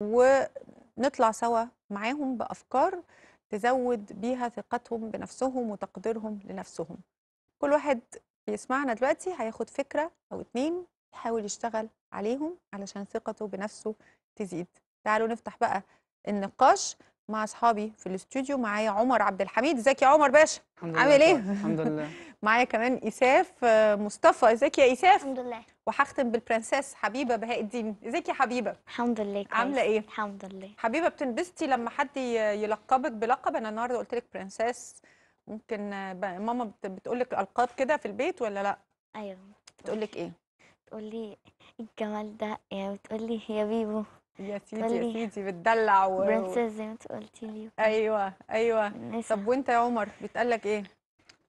ونطلع سوا معاهم بأفكار تزود بيها ثقتهم بنفسهم وتقديرهم لنفسهم كل واحد بيسمعنا دلوقتي هياخد فكرة أو اتنين يحاول يشتغل عليهم علشان ثقته بنفسه تزيد تعالوا نفتح بقى النقاش مع أصحابي في الاستوديو معايا عمر عبد الحميد ازيك يا عمر باشا عامل ايه الحمد لله معايا كمان إيساف آه، مصطفى ازيك يا إيساف الحمد لله وهختم بالبرنسيس حبيبه بهاء الدين ازيك يا حبيبه الحمد لله كويس عامله ايه الحمد لله حبيبه بتنبسطي لما حد يلقبك بلقب انا النهارده قلت لك برنسيس ممكن آه، ماما بتقول لك القاب كده في البيت ولا لا ايوه بتقول لك ايه بتقول لي الجمال ده يعني بتقول لي يا بيبو يا سيدي يا سيدي بتدلع و... برنسيس زي ما انت قلتي لي ايوه ايوه طب وانت يا عمر بيتقال لك ايه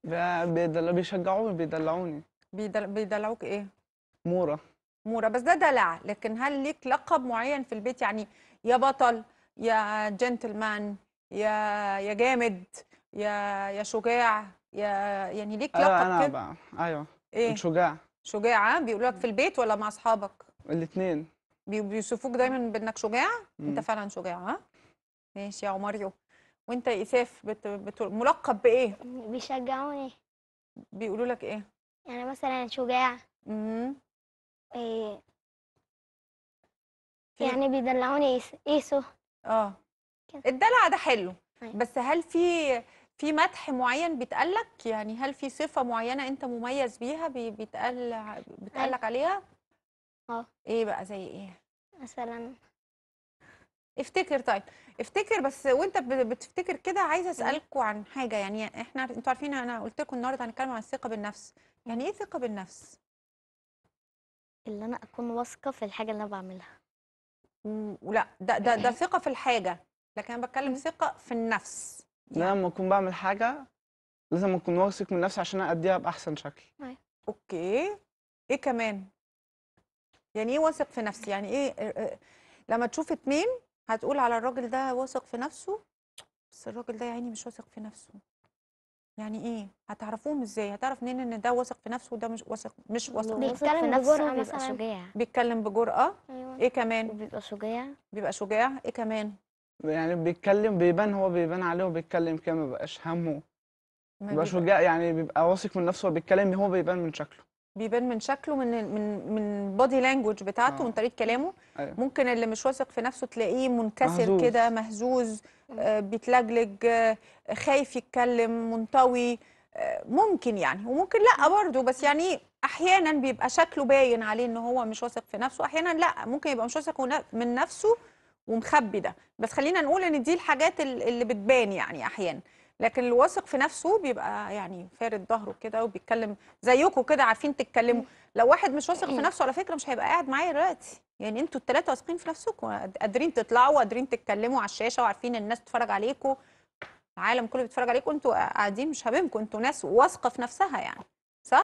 بيدل... بيشجعوني بيدلعوني بيدل... بيدلعوك ايه؟ مورا مورا بس ده دلع لكن هل ليك لقب معين في البيت يعني يا بطل يا جنتلمان يا يا جامد يا يا شجاع يا يعني ليك آه، لقب كده؟ انا كده؟ بقى. ايوه ايه؟ شجاع شجاع آه، بيقولوا لك في البيت ولا مع اصحابك؟ الاثنين بيوصفوك دايما بانك شجاع؟ مم. انت فعلا شجاع ها؟ آه؟ ماشي يا عماريو وانت يا اساف بت... بت... ملقب بايه بيشجعوني بيقولوا لك ايه يعني مثلا شجاع امم إيه... يعني بيدلعوني ايسو اه الدلع ده حلو طيب. بس هل في في مدح معين بيتقال لك يعني هل في صفه معينه انت مميز بيها بيتقال بيتقال لك عليها اه ايه بقى زي ايه مثلا افتكر طيب افتكر بس وانت بتفتكر كده عايزه اسالكوا عن حاجه يعني احنا انتوا عارفين انا قلت لكم النهارده هنتكلم عن الثقه بالنفس يعني ايه ثقه بالنفس اللي انا اكون واثقه في الحاجه اللي انا بعملها ولا ده ده ده يعني ثقه في الحاجه لكن انا بتكلم ثقه في النفس يعني. انا لما اكون بعمل حاجه لازم اكون واثق من نفسي عشان اديها باحسن شكل أي. أيوة. اوكي ايه كمان يعني ايه واثق في نفسي يعني ايه لما تشوف اتنين هتقول على الراجل ده واثق في نفسه بس الراجل ده يا عيني مش واثق في نفسه يعني ايه هتعرفوهم ازاي هتعرف منين ان ده واثق في نفسه وده مش واثق مش واثق بيتكلم بجرأة بيبقى شجاع بيتكلم بجرأة آه. أيوة. ايه كمان بيبقى شجاع بيبقى شجاع ايه كمان يعني بيتكلم بيبان هو بيبان عليه وبيتكلم كده ما بقاش همه بيبقى شجاع يعني بيبقى واثق من نفسه وبيتكلم هو بيبان من شكله بيبان من شكله من من من بادي لانجوج بتاعته آه. من طريقه كلامه أيوة. ممكن اللي مش واثق في نفسه تلاقيه منكسر كده مهزوز آه بيتلجلج آه خايف يتكلم منطوي آه ممكن يعني وممكن لا برضه بس يعني احيانا بيبقى شكله باين عليه ان هو مش واثق في نفسه احيانا لا ممكن يبقى مش واثق من نفسه ومخبي ده بس خلينا نقول ان دي الحاجات اللي بتبان يعني احيانا لكن الواثق في نفسه بيبقى يعني فارد ظهره كده وبيتكلم زيكم كده عارفين تتكلموا لو واحد مش واثق في نفسه على فكره مش هيبقى قاعد معايا دلوقتي يعني انتوا الثلاثه واثقين في نفسكم قادرين تطلعوا وقادرين تتكلموا على الشاشه وعارفين الناس تتفرج عليكم العالم كله بيتفرج عليكم انتوا قاعدين مش هاممكم انتوا ناس واثقه في نفسها يعني